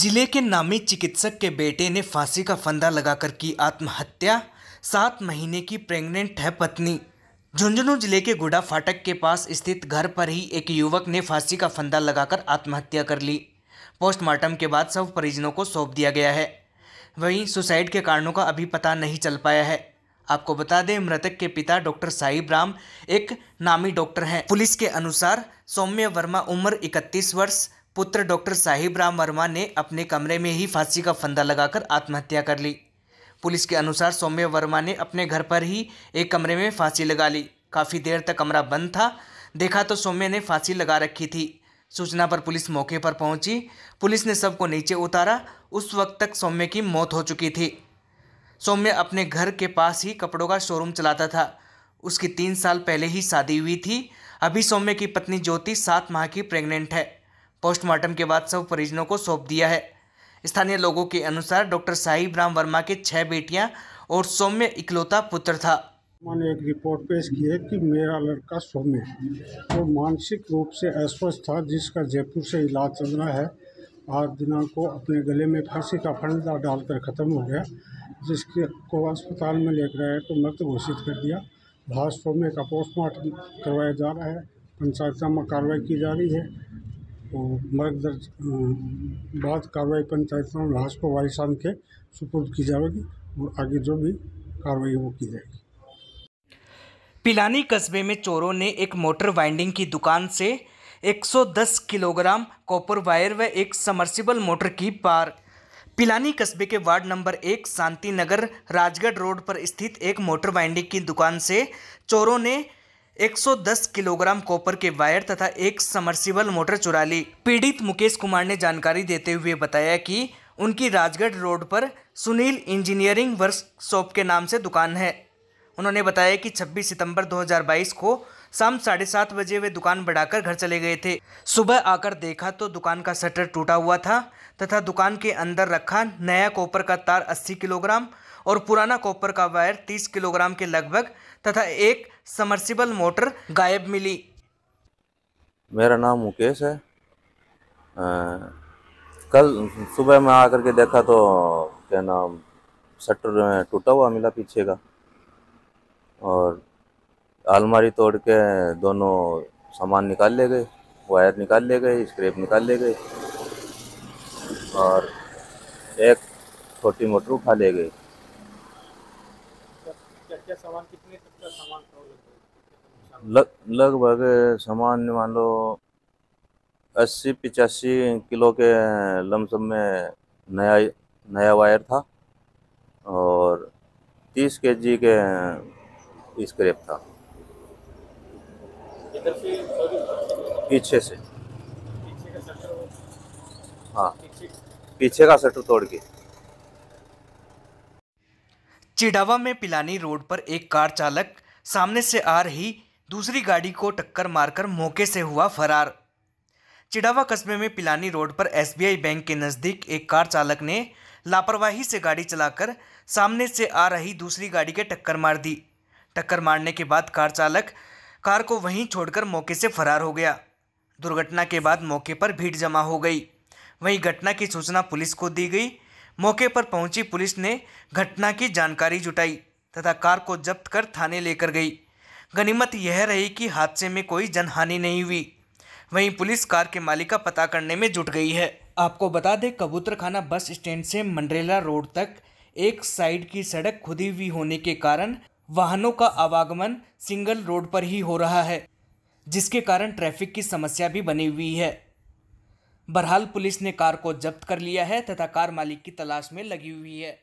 जिले के नामी चिकित्सक के बेटे ने फांसी का फंदा लगाकर की आत्महत्या सात महीने की प्रेग्नेंट है पत्नी झुंझुनू जिले के गुडा फाटक के पास स्थित घर पर ही एक युवक ने फांसी का फंदा लगाकर आत्महत्या कर ली पोस्टमार्टम के बाद सब परिजनों को सौंप दिया गया है वहीं सुसाइड के कारणों का अभी पता नहीं चल पाया है आपको बता दें मृतक के पिता डॉक्टर साहिब राम एक नामी डॉक्टर हैं पुलिस के अनुसार सौम्य वर्मा उम्र 31 वर्ष पुत्र डॉक्टर साहिब राम वर्मा ने अपने कमरे में ही फांसी का फंदा लगाकर आत्महत्या कर ली पुलिस के अनुसार सौम्य वर्मा ने अपने घर पर ही एक कमरे में फांसी लगा ली काफ़ी देर तक कमरा बंद था देखा तो सौम्य ने फांसी लगा रखी थी सूचना पर पुलिस मौके पर पहुंची पुलिस ने सबको नीचे उतारा उस वक्त तक सौम्य की मौत हो चुकी थी सौम्य अपने घर के पास ही कपड़ों का शोरूम चलाता था उसकी तीन साल पहले ही शादी हुई थी अभी सौम्य की पत्नी ज्योति सात माह की प्रेग्नेंट है पोस्टमार्टम के बाद सब परिजनों को सौंप दिया है स्थानीय लोगों के अनुसार डॉक्टर साहिब राम वर्मा के छह बेटियां और सौम्य इकलौता पुत्र था मैंने एक रिपोर्ट पेश की है कि मेरा लड़का सौम्य वो मानसिक रूप से अस्वस्थ था जिसका जयपुर से इलाज चल रहा है आज दिनांक को अपने गले में फांसी का फंडा डालकर ख़त्म हो गया जिसके को अस्पताल में लेकर आए तो मृत घोषित कर दिया भाज सौम्य का पोस्टमार्टम करवाया जा रहा है पंचायत में कार्रवाई की जा रही है मार्गदर्शन बाद कार्रवाई पंचायत राज लाश को वारिसान के सुपुर्द की जाएगी और आगे जो भी कार्रवाई वो की जाएगी पिलानी कस्बे में चोरों ने एक मोटर वाइंडिंग की दुकान से 110 किलोग्राम कॉपर वायर व एक समर्सिबल मोटर की पार पिलानी कस्बे के वार्ड नंबर एक शांति नगर राजगढ़ रोड पर स्थित एक मोटर वाइंडिंग की दुकान से चोरों ने 110 किलोग्राम कॉपर के वायर तथा एक समर्सिबल मोटर चुरा ली पीड़ित मुकेश कुमार ने जानकारी देते हुए बताया कि उनकी राजगढ़ रोड पर सुनील इंजीनियरिंग वर्कशॉप के नाम से दुकान है उन्होंने बताया कि 26 सितंबर 2022 को शाम साढ़े सात बजे वे दुकान बढ़ाकर घर चले गए थे सुबह आकर देखा तो दुकान का शटर टूटा हुआ था तथा दुकान के अंदर रखा नया कॉपर का तार अस्सी किलोग्राम और पुराना कॉपर का वायर तीस किलोग्राम के लगभग तथा एक समर्सिबल मोटर गायब मिली मेरा नाम मुकेश है आ, कल सुबह में आकर के देखा तो क्या नाम शटर टूटा हुआ मिला पीछे का और अलमारी तोड़ के दोनों सामान निकाल ले गए वायर निकाल ले गए स्क्रेप निकाल ले गए और एक छोटी मोटर उठा ले गए लगभग सामान मान लो अस्सी पिचासी किलो के लमसम में नया नया वायर था और तीस के जी के स्क्रेप था पीछे से हाँ पीछे का शटर तोड़ के चिड़ावा में पिलानी रोड पर एक कार चालक सामने से आ रही दूसरी गाड़ी को टक्कर मारकर मौके से हुआ फरार चिड़ावा कस्बे में पिलानी रोड पर एसबीआई बैंक के नज़दीक एक कार चालक ने लापरवाही से गाड़ी चलाकर सामने से आ रही दूसरी गाड़ी के टक्कर मार दी टक्कर मारने के बाद कार चालक कार को वहीं छोड़कर मौके से फरार हो गया दुर्घटना के बाद मौके पर भीड़ जमा हो गई वहीं घटना की सूचना पुलिस को दी गई मौके पर पहुंची पुलिस ने घटना की जानकारी जुटाई तथा कार को जब्त कर थाने लेकर गई गनीमत यह रही कि हादसे में कोई जनहानि नहीं हुई वहीं पुलिस कार के मालिक का पता करने में जुट गई है आपको बता दें कबूतरखाना बस स्टैंड से मंडरेला रोड तक एक साइड की सड़क खुदी हुई होने के कारण वाहनों का आवागमन सिंगल रोड पर ही हो रहा है जिसके कारण ट्रैफिक की समस्या भी बनी हुई है बहरहाल पुलिस ने कार को जब्त कर लिया है तथा कार मालिक की तलाश में लगी हुई है